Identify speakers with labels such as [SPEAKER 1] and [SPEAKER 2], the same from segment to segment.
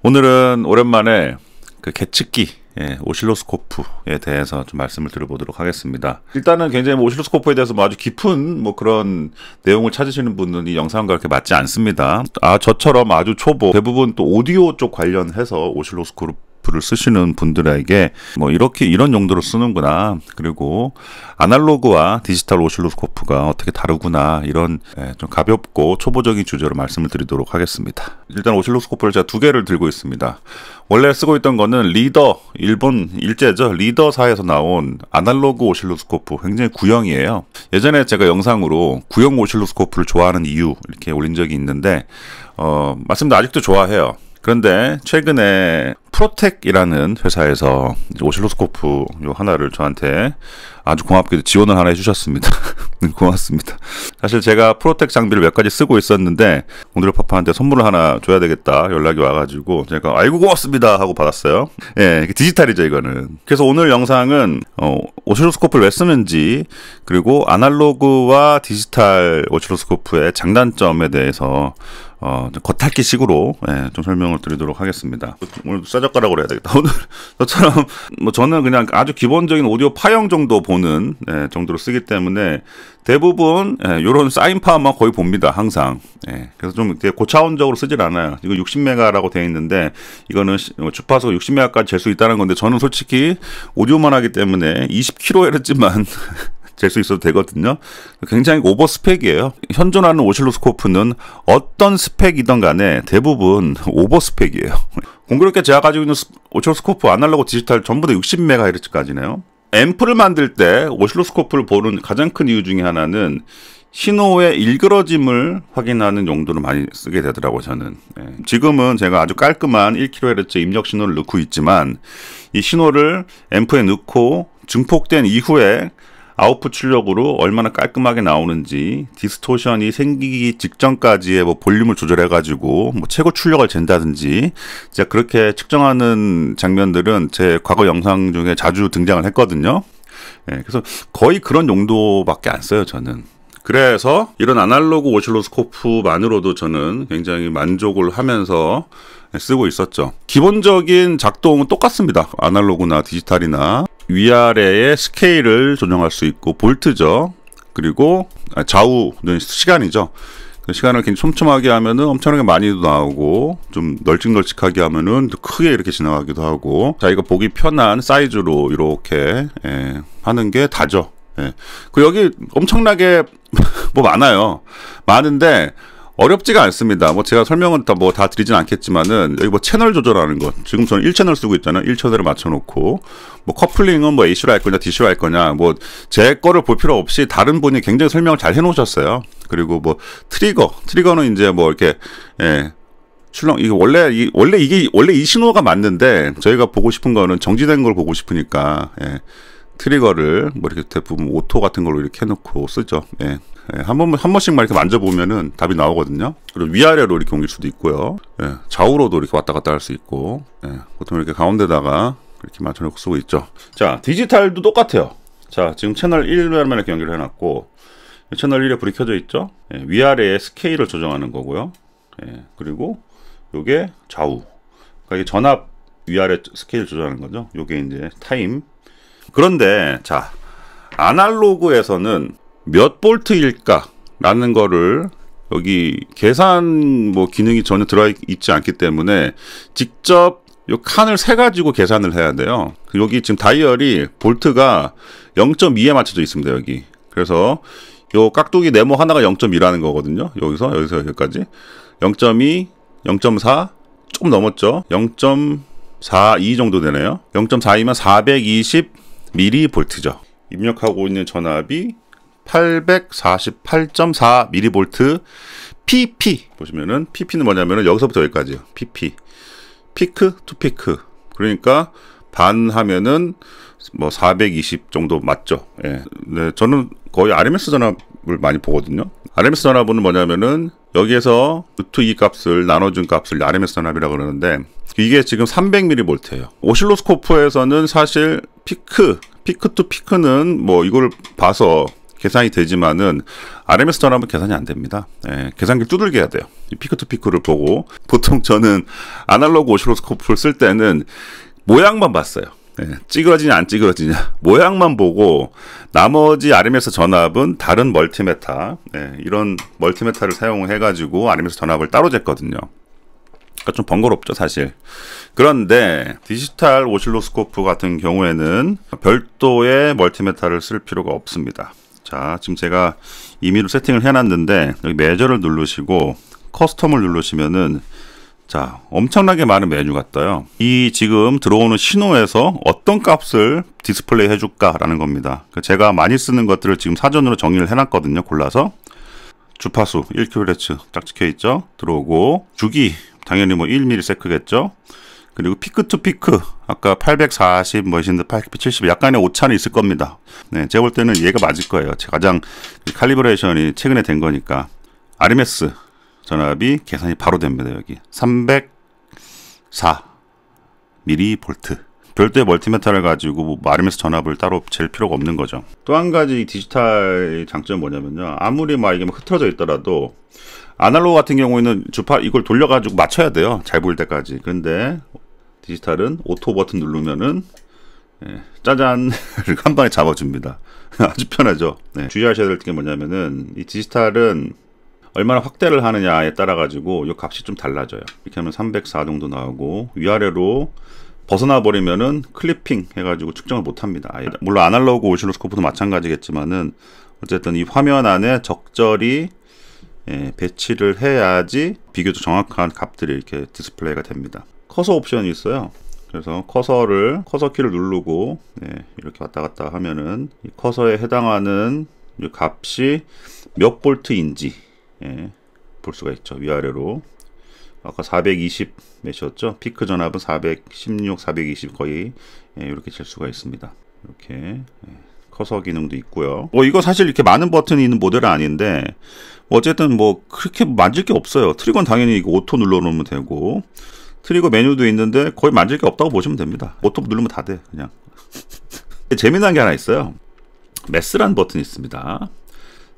[SPEAKER 1] 오늘은 오랜만에 그 개측기 예, 오실로스코프에 대해서 좀 말씀을 드려보도록 하겠습니다. 일단은 굉장히 뭐 오실로스코프에 대해서 뭐 아주 깊은 뭐 그런 내용을 찾으시는 분은 이 영상과 그렇게 맞지 않습니다. 아 저처럼 아주 초보 대부분 또 오디오 쪽 관련해서 오실로스코프 어플을 쓰시는 분들에게 뭐 이렇게 이런 용도로 쓰는구나 그리고 아날로그와 디지털 오실로스코프가 어떻게 다르구나 이런 예, 좀 가볍고 초보적인 주제로 말씀을 드리도록 하겠습니다. 일단 오실로스코프를 제가 두 개를 들고 있습니다. 원래 쓰고 있던 거는 리더 일본 일제죠 리더사에서 나온 아날로그 오실로스코프 굉장히 구형이에요. 예전에 제가 영상으로 구형 오실로스코프를 좋아하는 이유 이렇게 올린 적이 있는데 어, 맞습니다. 아직도 좋아해요. 그런데 최근에 프로텍이라는 회사에서 오실로스코프 요 하나를 저한테 아주 고맙게도 지원을 하나 해주셨습니다. 네, 고맙습니다. 사실 제가 프로텍 장비를 몇 가지 쓰고 있었는데 오늘 파파한테 선물을 하나 줘야 되겠다 연락이 와가지고 제가 아이고 고맙습니다 하고 받았어요. 예, 디지털이죠 이거는. 그래서 오늘 영상은 어, 오실로스코프를 왜 쓰는지 그리고 아날로그와 디지털 오실로스코프의 장단점에 대해서 어, 겉핥기 식으로 예, 좀 설명을 드리도록 하겠습니다. 오늘 싸젓가락으로 해야 되겠다. 오늘 저처럼 뭐 저는 그냥 아주 기본적인 오디오 파형 정도 보는 예, 정도로 쓰기 때문에 대부분 예, 이런 사인 파만 거의 봅니다. 항상. 예, 그래서 좀 되게 고차원적으로 쓰질 않아요. 이거 60메가라고 되어 있는데 이거는 어, 주파수 60메가까지 잴 수 있다는 건데 저는 솔직히 오디오만 하기 때문에 20kHz만 될수 있어도 되거든요. 굉장히 오버 스펙이에요. 현존하는 오실로스코프는 어떤 스펙이던 간에 대부분 오버 스펙이에요. 공교롭게 제가 가지고 있는 오실로스코프 아날로그 디지털 전부 다 60MHz까지네요. 앰프를 만들 때 오실로스코프를 보는 가장 큰 이유 중에 하나는 신호의 일그러짐을 확인하는 용도로 많이 쓰게 되더라고요, 저는. 예. 지금은 제가 아주 깔끔한 1kHz 입력 신호를 넣고 있지만 이 신호를 앰프에 넣고 증폭된 이후에 아웃풋 출력으로 얼마나 깔끔하게 나오는지 디스토션이 생기기 직전까지의 뭐 볼륨을 조절해가지고 뭐 최고 출력을 잰다든지 제가 그렇게 측정하는 장면들은 제 과거 영상 중에 자주 등장을 했거든요. 예, 그래서 거의 그런 용도밖에 안 써요 저는. 그래서 이런 아날로그 오실로스코프만으로도 저는 굉장히 만족을 하면서 쓰고 있었죠. 기본적인 작동은 똑같습니다. 아날로그나 디지털이나 위아래의 스케일을 조정할 수 있고 볼트죠. 그리고 아, 좌우는 시간이죠. 그 시간을 굉장히 촘촘하게 하면은 엄청나게 많이도 나오고 좀 널찍널찍하게 하면은 크게 이렇게 지나가기도 하고 자 이거 보기 편한 사이즈로 이렇게 예, 하는 게 다죠. 예. 그 여기 엄청나게 뭐 많아요. 많은데 어렵지가 않습니다. 뭐 제가 설명은 다뭐다 뭐 드리진 않겠지만은 여기 뭐 채널 조절하는 것. 지금 저는 1채널 쓰고 있잖아요. 1채널을 맞춰 놓고 뭐 커플링은 뭐 AC로 할 거냐, DC로 할 거냐. 뭐 제 거를 볼 필요 없이 다른 분이 굉장히 설명을 잘 해 놓으셨어요. 그리고 뭐 트리거. 트리거는 이제 뭐 이렇게 예. 출렁 이게 원래 이 원래 이게 원래 이 신호가 맞는데 저희가 보고 싶은 거는 정지된 걸 보고 싶으니까 예. 트리거를 뭐 이렇게 대부분 오토 같은 걸로 이렇게 해놓고 쓰죠. 예. 예, 한 번, 한 번씩만 이렇게 만져보면은 답이 나오거든요. 그리고 위아래로 이렇게 옮길 수도 있고요. 예, 좌우로도 이렇게 왔다 갔다 할 수 있고, 예, 보통 이렇게 가운데다가 이렇게 맞춰놓고 쓰고 있죠. 자, 디지털도 똑같아요. 자, 지금 채널 1로만 이렇게 연결해 놨고, 채널 1에 불이 켜져 있죠. 예, 위아래의 스케일을 조정하는 거고요. 예, 그리고 요게 좌우. 그러니까 이게 전압 위아래 스케일 조정하는 거죠. 요게 이제 타임. 그런데 자, 아날로그에서는 몇 볼트일까라는 거를 여기 계산 뭐 기능이 전혀 들어 있지 않기 때문에 직접 이 칸을 세 가지고 계산을 해야 돼요. 여기 지금 다이얼이 볼트가 0.2에 맞춰져 있습니다. 여기. 그래서 이 깍두기 네모 하나가 0.2라는 거거든요. 여기서 여기서 여기까지 0.2, 0.4 조금 넘었죠. 0.42 정도 되네요. 0.42면 420mV죠. 입력하고 있는 전압이 848.4mV PP 보시면은 PP는 뭐냐면은 여기서부터 여기까지요. PP 피크 투 피크 그러니까 반 하면은 뭐 420 정도 맞죠. 예. 네, 저는 거의 RMS 전압을 많이 보거든요. RMS 전압은 뭐냐면은 여기에서 루트 2 값을 나눠준 값을 RMS 전압이라고 그러는데 이게 지금 300mV예요. 오실로스코프에서는 사실 피크 피크 투 피크는 뭐 이걸 봐서 계산이 되지만은 RMS 전압은 계산이 안 됩니다. 예, 계산기를 두들겨야 돼요. 피크 투 피크를 보고 보통 저는 아날로그 오실로스코프를 쓸 때는 모양만 봤어요. 예, 찌그러지냐 안 찌그러지냐 모양만 보고 나머지 RMS 전압은 다른 멀티메타 예, 이런 멀티메타를 사용해 가지고 RMS 전압을 따로 쟀거든요. 그러니까 좀 번거롭죠 사실. 그런데 디지털 오실로스코프 같은 경우에는 별도의 멀티메타를 쓸 필요가 없습니다. 자, 지금 제가 임의로 세팅을 해놨는데 여기 매저를 누르시고 커스텀을 누르시면은 자, 엄청나게 많은 메뉴가 떠요. 이 지금 들어오는 신호에서 어떤 값을 디스플레이 해줄까라는 겁니다. 그러니까 제가 많이 쓰는 것들을 지금 사전으로 정리를 해놨거든요. 골라서. 주파수 1kHz 딱 찍혀있죠. 들어오고 주기 당연히 뭐 1ms겠죠. 그리고 피크 투 피크 아까 840 멋인데 870 약간의 오차는 있을 겁니다. 네, 제가 볼 때는 얘가 맞을 거예요. 가장 칼리브레이션이 최근에 된 거니까 RMS 전압이 계산이 바로 됩니다. 여기 304 밀리볼트. 별도의 멀티메터를 가지고 뭐 RMS 전압을 따로 잴 필요가 없는 거죠. 또 한 가지 디지털 장점이 뭐냐면요. 아무리 막 이게 막 흐트러져 있더라도 아날로그 같은 경우에는 주파 이걸 돌려가지고 맞춰야 돼요. 잘 보일 때까지. 근데 디지털은 오토 버튼 누르면은 예, 짜잔! 한 방에 잡아줍니다. 아주 편하죠. 네, 주의하셔야 될 게 뭐냐면은 이 디지털은 얼마나 확대를 하느냐에 따라 가지고 이 값이 좀 달라져요. 이렇게 하면 304 정도 나오고 위아래로 벗어나 버리면은 클리핑 해가지고 측정을 못합니다. 물론 아날로그 오실로스코프도 마찬가지겠지만은 어쨌든 이 화면 안에 적절히 예, 배치를 해야지 비교적 정확한 값들이 이렇게 디스플레이가 됩니다. 커서 옵션이 있어요. 그래서 커서를 커서 키를 누르고 네, 이렇게 왔다 갔다 하면은 커서에 해당하는 값이 몇 볼트인지 예, 볼 수가 있죠 위아래로 아까 420 몇이었죠 피크 전압은 416 420 거의 예, 이렇게 칠 수가 있습니다 이렇게 예, 커서 기능도 있고요 뭐 이거 사실 이렇게 많은 버튼이 있는 모델은 아닌데 뭐 어쨌든 뭐 그렇게 만질 게 없어요 트리건 당연히 이거 오토 눌러 놓으면 되고 트리거 메뉴도 있는데 거의 만질 게 없다고 보시면 됩니다. 오토 누르면 다 돼, 그냥. 재미난 게 하나 있어요. 메스란 버튼이 있습니다.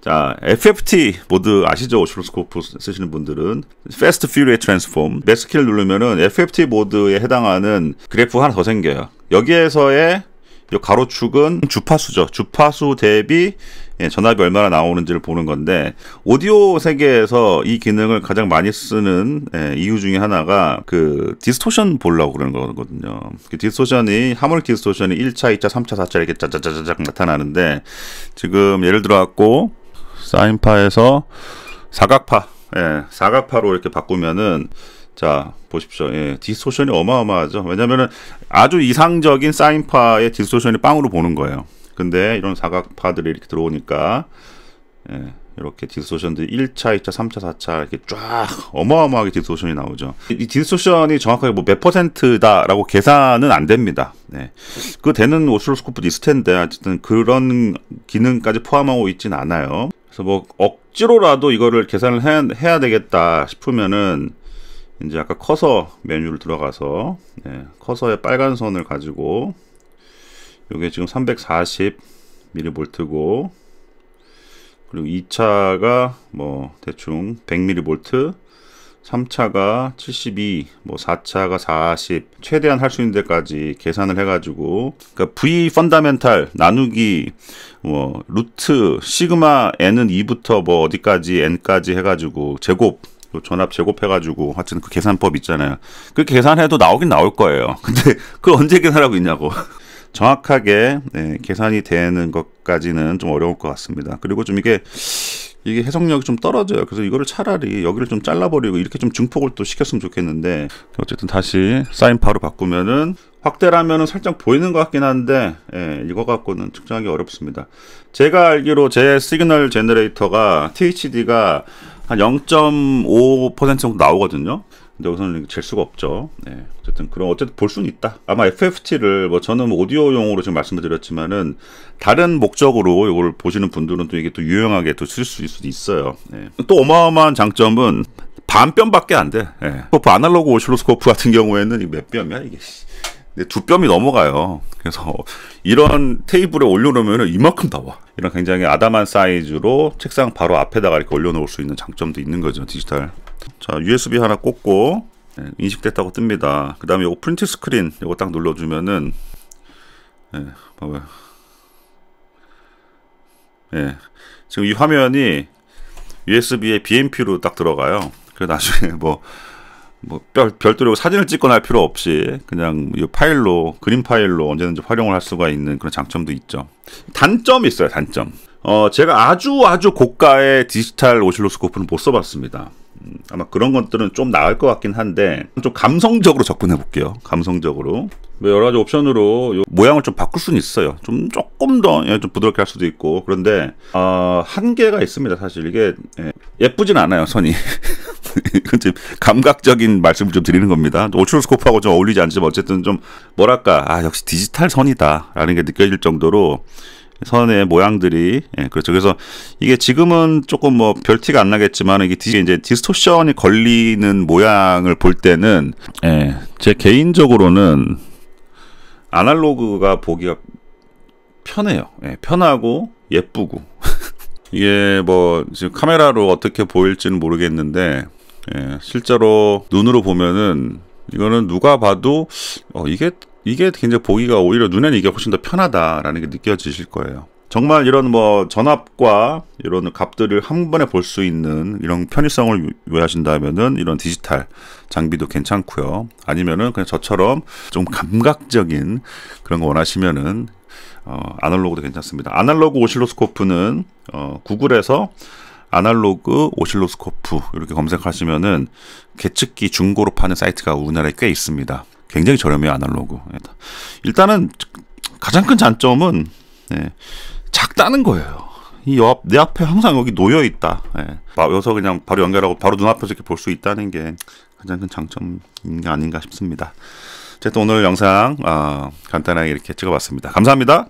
[SPEAKER 1] 자, FFT 모드 아시죠? 오실로스코프 쓰시는 분들은 Fast Fury Transform 메스키를 누르면은 FFT 모드에 해당하는 그래프 하나 더 생겨요. 여기에서의 이 가로축은 주파수죠. 주파수 대비 예, 전압이 얼마나 나오는지를 보는 건데 오디오 세계에서 이 기능을 가장 많이 쓰는 예, 이유 중에 하나가 그 디스토션 보려고 그러는 거거든요. 그 디스토션이 하모닉 디스토션이 1차, 2차, 3차, 4차 이렇게 짜자자자작 나타나는데 지금 예를 들어 갖고 사인파에서 사각파 예, 사각파로 이렇게 바꾸면은 자 보십시오. 예, 디스토션이 어마어마하죠. 왜냐면은 아주 이상적인 사인파의 디스토션이 빵으로 보는 거예요. 근데 이런 사각파들이 이렇게 들어오니까 예, 이렇게 디스토션들이 1차, 2차, 3차, 4차 이렇게 쫙 어마어마하게 디스토션이 나오죠. 이 디스토션이 정확하게 뭐 몇 퍼센트다라고 계산은 안 됩니다. 네. 그 되는 오실로스코프도 있을 텐데 어쨌든 그런 기능까지 포함하고 있진 않아요. 그래서 뭐 억, 억지로라도 이거를 계산을 해야, 해야 되겠다 싶으면은 이제 아까 커서 메뉴를 들어가서 네, 커서의 빨간 선을 가지고 요게 지금 3 4 0 m 트고 그리고 2차가 뭐 대충 1 0 0 m 트 3차가 72, 뭐 4차가 40, 최대한 할 수 있는 데까지 계산을 해가지고, 그니까 V 펀다멘탈 나누기, 뭐, 루트, 시그마 n은 2부터 뭐 어디까지 n까지 해가지고, 제곱, 전압 제곱해가지고, 하여튼 그 계산법 있잖아요. 그 계산해도 나오긴 나올 거예요. 근데 그걸 언제 계산하고 있냐고. 정확하게 네, 계산이 되는 것까지는 좀 어려울 것 같습니다. 그리고 좀 이게 이게 해석력이 좀 떨어져요. 그래서 이거를 차라리 여기를 좀 잘라버리고 이렇게 좀 증폭을 또 시켰으면 좋겠는데 어쨌든 다시 사인 파로 바꾸면은 확대라면은 살짝 보이는 것 같긴 한데 예, 이거 갖고는 측정하기 어렵습니다. 제가 알기로 제 시그널 제너레이터가 THD가 한 0.5% 정도 나오거든요. 근데 여기서는 질 수가 없죠. 네. 어쨌든 그런 어쨌든 볼 수는 있다. 아마 FFT를 뭐 저는 오디오용으로 지금 말씀드렸지만은 다른 목적으로 이걸 보시는 분들은 또 이게 또 유용하게 또 쓸 수 있을 수도 있어요. 네. 또 어마어마한 장점은 반뼘밖에 안 돼. 네. 스코프 아날로그 오실로스코프 같은 경우에는 이몇 뼘이야 이게. 두 뼘이 넘어가요. 그래서 이런 테이블에 올려놓으면 이만큼 나와. 이런 굉장히 아담한 사이즈로 책상 바로 앞에다가 이렇게 올려놓을 수 있는 장점도 있는 거죠. 디지털 자 USB 하나 꽂고 네, 인식됐다고 뜹니다 그 다음에 이거 프린트 스크린 이거 딱 눌러주면은 예, 봐봐요 예, 지금 이 화면이 USB에 BMP로 딱 들어가요 그래서 나중에 뭐, 뭐 별, 별도로 사진을 찍거나 할 필요 없이 그냥 이 파일로 그림 파일로 언제든지 활용을 할 수가 있는 그런 장점도 있죠 단점이 있어요 단점 어, 제가 아주 아주 고가의 디지털 오실로스코프는 못 써봤습니다 아마 그런 것들은 좀 나을 것 같긴 한데 좀 감성적으로 접근해 볼게요. 감성적으로 뭐 여러 가지 옵션으로 모양을 좀 바꿀 수는 있어요. 좀 조금 더좀 예, 부드럽게 할 수도 있고 그런데 어, 한계가 있습니다. 사실 이게 예, 예쁘진 않아요 선이. 이건 지금 감각적인 말씀을 좀 드리는 겁니다. 오출로스코프하고 좀 어울리지 않지만 어쨌든 좀 뭐랄까 아 역시 디지털 선이다라는 게 느껴질 정도로 선의 모양들이 예, 그렇죠. 그래서 이게 지금은 조금 뭐 별 티가 안 나겠지만 이게 뒤에 이제 디스토션이 걸리는 모양을 볼 때는 예, 제 개인적으로는 아날로그가 보기가 편해요. 예, 편하고 예쁘고 이게 뭐 지금 카메라로 어떻게 보일지는 모르겠는데 예, 실제로 눈으로 보면은 이거는 누가 봐도 어, 이게 이게 굉장히 보기가 오히려 눈에는 이게 훨씬 더 편하다라는 게 느껴지실 거예요. 정말 이런 뭐 전압과 이런 값들을 한 번에 볼 수 있는 이런 편의성을 요하신다면은 이런 디지털 장비도 괜찮고요. 아니면은 그냥 저처럼 좀 감각적인 그런 거 원하시면은 어, 아날로그도 괜찮습니다. 아날로그 오실로스코프는 어, 구글에서 아날로그 오실로스코프 이렇게 검색하시면은 계측기 중고로 파는 사이트가 우리나라에 꽤 있습니다. 굉장히 저렴해요 아날로그. 예. 일단은 가장 큰 장점은 예, 작다는 거예요. 이 옆, 내 앞에 항상 여기 놓여 있다. 예. 여기서 그냥 바로 연결하고 바로 눈앞에서 이렇게 볼 수 있다는 게 가장 큰 장점인 게 아닌가 싶습니다. 어쨌든 오늘 영상 어, 간단하게 이렇게 찍어봤습니다. 감사합니다.